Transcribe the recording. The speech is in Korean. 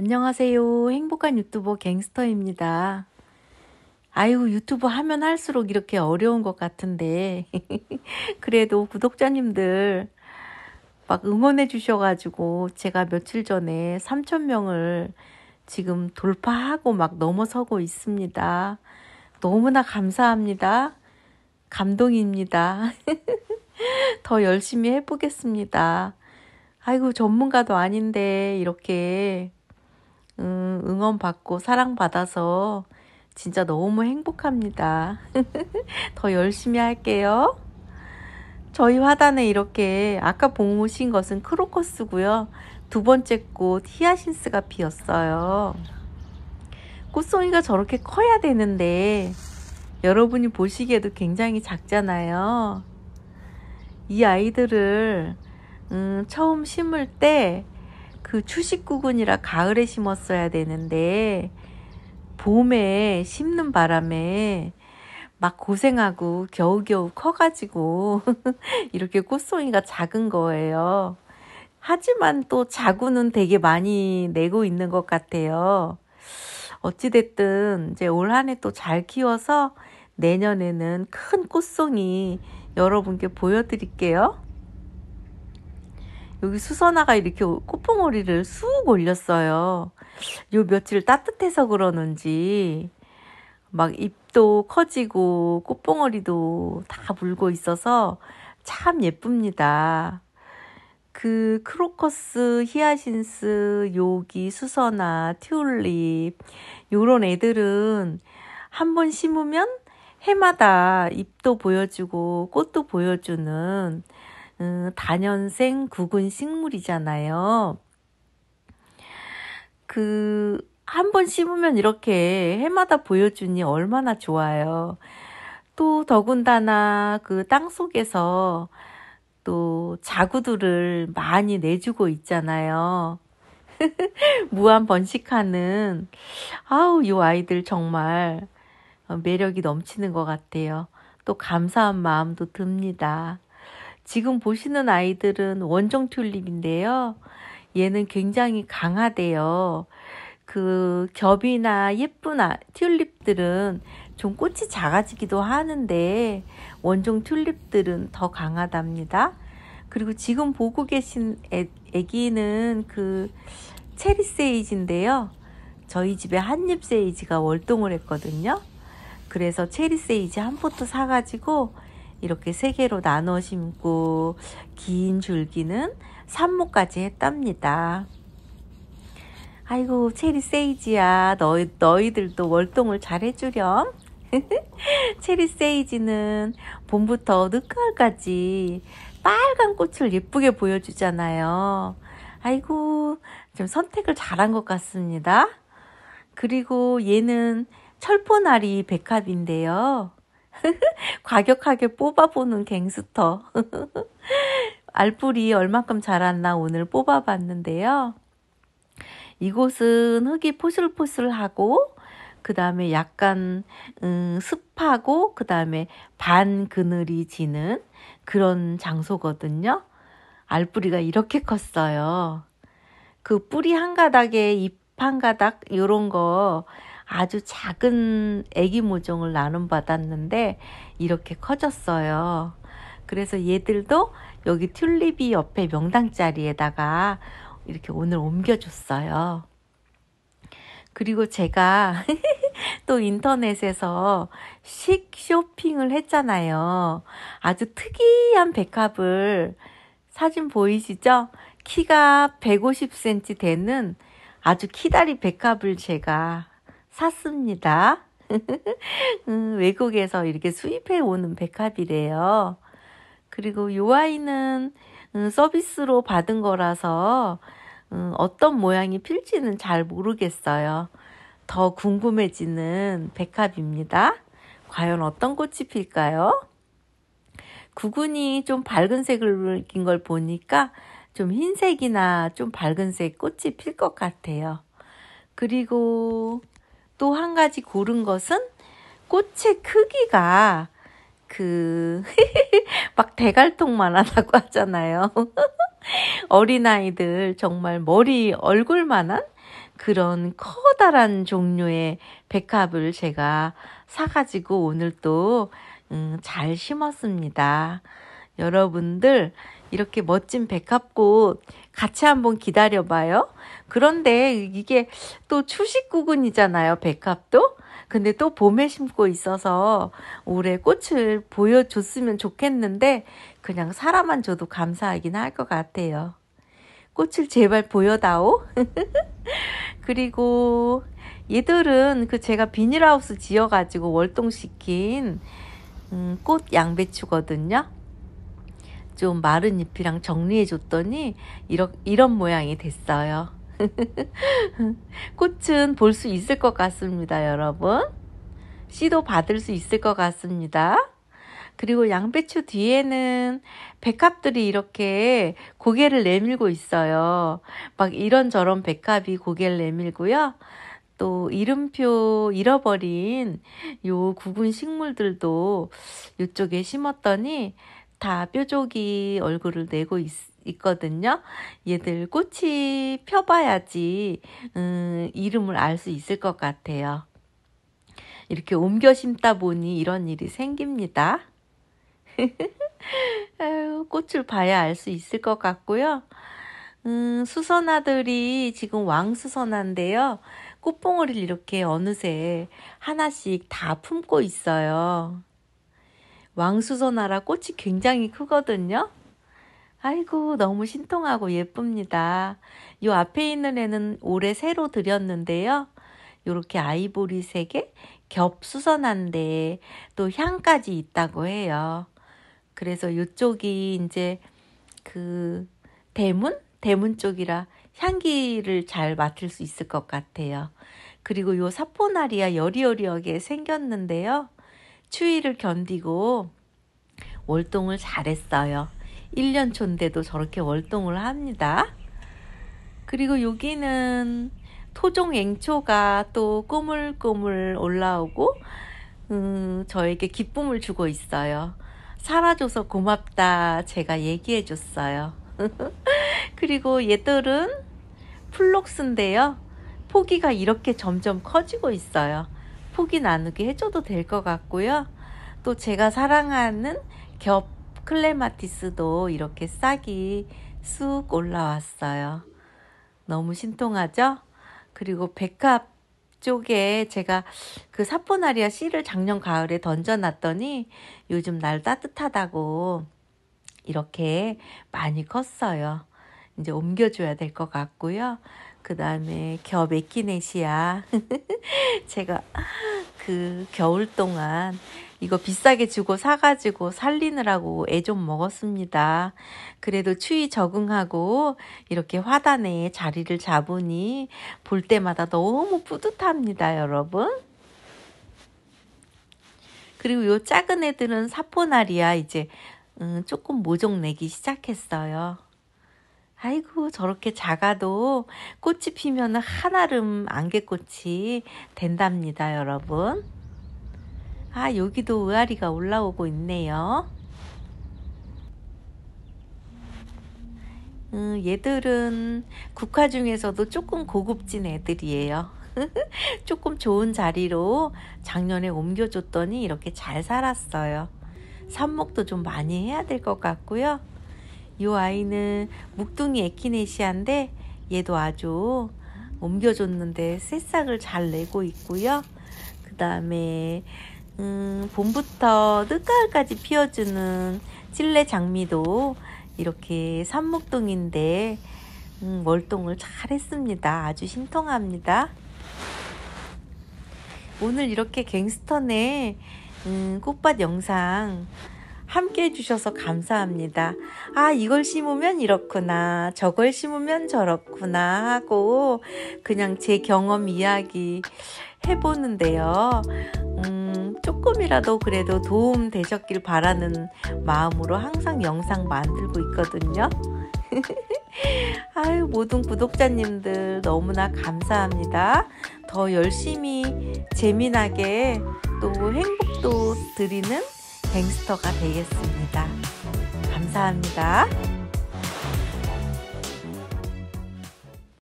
안녕하세요. 행복한 유튜버 갱스터입니다. 아이고, 유튜브 하면 할수록 이렇게 어려운 것 같은데. 그래도 구독자님들 막 응원해 주셔가지고 제가 며칠 전에 3천명을 지금 돌파하고 막 넘어서고 있습니다. 너무나 감사합니다. 감동입니다. 더 열심히 해보겠습니다. 아이고, 전문가도 아닌데 이렇게 음, 응원받고 사랑받아서 진짜 너무 행복합니다. 더 열심히 할게요. 저희 화단에 이렇게 아까 봉 보신 것은 크로커스고요. 두 번째 꽃 히아신스가 피었어요. 꽃송이가 저렇게 커야 되는데 여러분이 보시기에도 굉장히 작잖아요. 이 아이들을 음, 처음 심을 때그 추식구근이라 가을에 심었어야 되는데 봄에 심는 바람에 막 고생하고 겨우겨우 커가지고 이렇게 꽃송이가 작은 거예요. 하지만 또 자구는 되게 많이 내고 있는 것 같아요. 어찌됐든 이제 올 한 해 또 잘 키워서 내년에는 큰 꽃송이 여러분께 보여드릴게요. 여기 수선화가 이렇게 꽃봉오리를 쑥 올렸어요. 요 며칠 따뜻해서 그러는지 막 잎도 커지고 꽃봉오리도 다 물고 있어서 참 예쁩니다. 그 크로커스, 히아신스, 요기, 수선화, 튤립 요런 애들은 한 번 심으면 해마다 잎도 보여주고 꽃도 보여주는 음, 어, 다년생 구근 식물이잖아요. 그, 한 번 심으면 이렇게 해마다 보여주니 얼마나 좋아요. 또 더군다나 그 땅 속에서 또 자구들을 많이 내주고 있잖아요. 무한 번식하는, 아우, 이 아이들 정말 매력이 넘치는 것 같아요. 또 감사한 마음도 듭니다. 지금 보시는 아이들은 원종 튤립인데요. 얘는 굉장히 강하대요. 그 겹이나 예쁜 아, 튤립들은 좀 꽃이 작아지기도 하는데 원종 튤립들은 더 강하답니다. 그리고 지금 보고 계신 애, 기는그 체리 세이지인데요. 저희 집에 한 잎 세이지가 월동을 했거든요. 그래서 체리 세이지 한 포트 사가지고 이렇게 세 개로 나눠 심고 긴 줄기는 산모까지 했답니다. 아이고 체리 세이지야 너희, 너희들도 월동을 잘 해주렴 체리 세이지는 봄부터 늦가을까지 빨간 꽃을 예쁘게 보여주잖아요 아이고 좀 선택을 잘한 것 같습니다 그리고 얘는 철포나리 백합인데요 과격하게 뽑아보는 갱스터. 알뿌리 얼만큼 자랐나 오늘 뽑아봤는데요. 이곳은 흙이 포슬포슬하고 그 다음에 약간 음, 습하고 그 다음에 반 그늘이 지는 그런 장소거든요. 알뿌리가 이렇게 컸어요. 그 뿌리 한 가닥에 잎 한 가닥 요런 거 아주 작은 애기 모종을 나눔받았는데 이렇게 커졌어요. 그래서 얘들도 여기 튤립이 옆에 명당 자리에다가 이렇게 오늘 옮겨줬어요. 그리고 제가 또 인터넷에서 식 쇼핑을 했잖아요. 아주 특이한 백합을 사진 보이시죠? 키가 150cm 되는 아주 키다리 백합을 제가 샀습니다. 음, 외국에서 이렇게 수입해 오는 백합이래요. 그리고 요 아이는 음, 서비스로 받은 거라서 음, 어떤 모양이 필지는 잘 모르겠어요. 더 궁금해지는 백합입니다. 과연 어떤 꽃이 필까요? 구근이 좀 밝은 색을 낀 걸 보니까 좀 흰색이나 좀 밝은색 꽃이 필 것 같아요. 그리고 또한 가지 고른 것은 꽃의 크기가 그, 막 대갈통만 하다고 하잖아요. 어린아이들 정말 머리 얼굴만한 그런 커다란 종류의 백합을 제가 사가지고 오늘 또, 음, 잘 심었습니다. 여러분들, 이렇게 멋진 백합꽃 같이 한번 기다려봐요. 그런데 이게 또 추식구근이잖아요. 백합도. 근데 또 봄에 심고 있어서 올해 꽃을 보여줬으면 좋겠는데 그냥 사람만 줘도 감사하긴 할 것 같아요. 꽃을 제발 보여다오. 그리고 얘들은 그 제가 비닐하우스 지어가지고 월동시킨 음, 꽃 양배추거든요. 좀 마른 잎이랑 정리해줬더니 이런, 이런 모양이 됐어요. 꽃은 볼 수 있을 것 같습니다, 여러분. 씨도 받을 수 있을 것 같습니다. 그리고 양배추 뒤에는 백합들이 이렇게 고개를 내밀고 있어요. 막 이런저런 백합이 고개를 내밀고요. 또 이름표 잃어버린 요구분 식물들도 이쪽에 심었더니 다 뾰족이 얼굴을 내고 있, 어요 있거든요. 얘들 꽃이 펴봐야지 음, 이름을 알 수 있을 것 같아요. 이렇게 옮겨 심다 보니 이런 일이 생깁니다. 아유, 꽃을 봐야 알 수 있을 것 같고요. 음, 수선화들이 지금 왕수선화인데요. 꽃봉오리를 이렇게 어느새 하나씩 다 품고 있어요. 왕수선화라 꽃이 굉장히 크거든요. 아이고 너무 신통하고 예쁩니다. 요 앞에 있는 애는 올해 새로 들였는데요. 요렇게 아이보리색에 겹수선한데 또 향까지 있다고 해요. 그래서 요쪽이 이제 그 대문? 대문 쪽이라 향기를 잘 맡을 수 있을 것 같아요. 그리고 요 사포나리아 여리여리하게 생겼는데요. 추위를 견디고 월동을 잘했어요. 1년 초인데도 저렇게 월동을 합니다. 그리고 여기는 토종 앵초가 또 꼬물꼬물 올라오고 음, 저에게 기쁨을 주고 있어요. 살아줘서 고맙다 제가 얘기해 줬어요. 그리고 얘들은 플록스인데요. 포기가 이렇게 점점 커지고 있어요. 포기 나누기 해줘도 될 것 같고요. 또 제가 사랑하는 겹 클레마티스도 이렇게 싹이 쑥 올라왔어요. 너무 신통하죠? 그리고 백합 쪽에 제가 그 사포나리아 씨를 작년 가을에 던져놨더니 요즘 날 따뜻하다고 이렇게 많이 컸어요. 이제 옮겨줘야 될 것 같고요. 그 다음에 겨메키네시아 제가 그 겨울 동안 이거 비싸게 주고 사가지고 살리느라고 애 좀 먹었습니다. 그래도 추위 적응하고 이렇게 화단에 자리를 잡으니 볼 때마다 너무 뿌듯합니다, 여러분. 그리고 요 작은 애들은 사포나리아 이제 음, 조금 모종 내기 시작했어요. 아이고 저렇게 작아도 꽃이 피면 은 한아름 안개꽃이 된답니다 여러분. 아, 여기도 의아리가 올라오고 있네요. 음, 얘들은 국화 중에서도 조금 고급진 애들이에요. 조금 좋은 자리로 작년에 옮겨줬더니 이렇게 잘 살았어요. 삽목도 좀 많이 해야 될 것 같고요. 이 아이는 묵둥이 에키네시아인데 얘도 아주 옮겨줬는데 새싹을 잘 내고 있고요. 그 다음에 음, 봄부터 늦가을까지 피어주는 찔레 장미도 이렇게 산목동인데 음, 월동을 잘 했습니다. 아주 신통합니다. 오늘 이렇게 갱스턴의 음, 꽃밭 영상 함께 해주셔서 감사합니다. 아, 이걸 심으면 이렇구나. 저걸 심으면 저렇구나. 하고 그냥 제 경험 이야기 해보는데요. 조금이라도 그래도 도움 되셨길 바라는 마음으로 항상 영상 만들고 있거든요. 아유, 모든 구독자님들 너무나 감사합니다. 더 열심히 재미나게 또 행복도 드리는 갱스터가 되겠습니다. 감사합니다.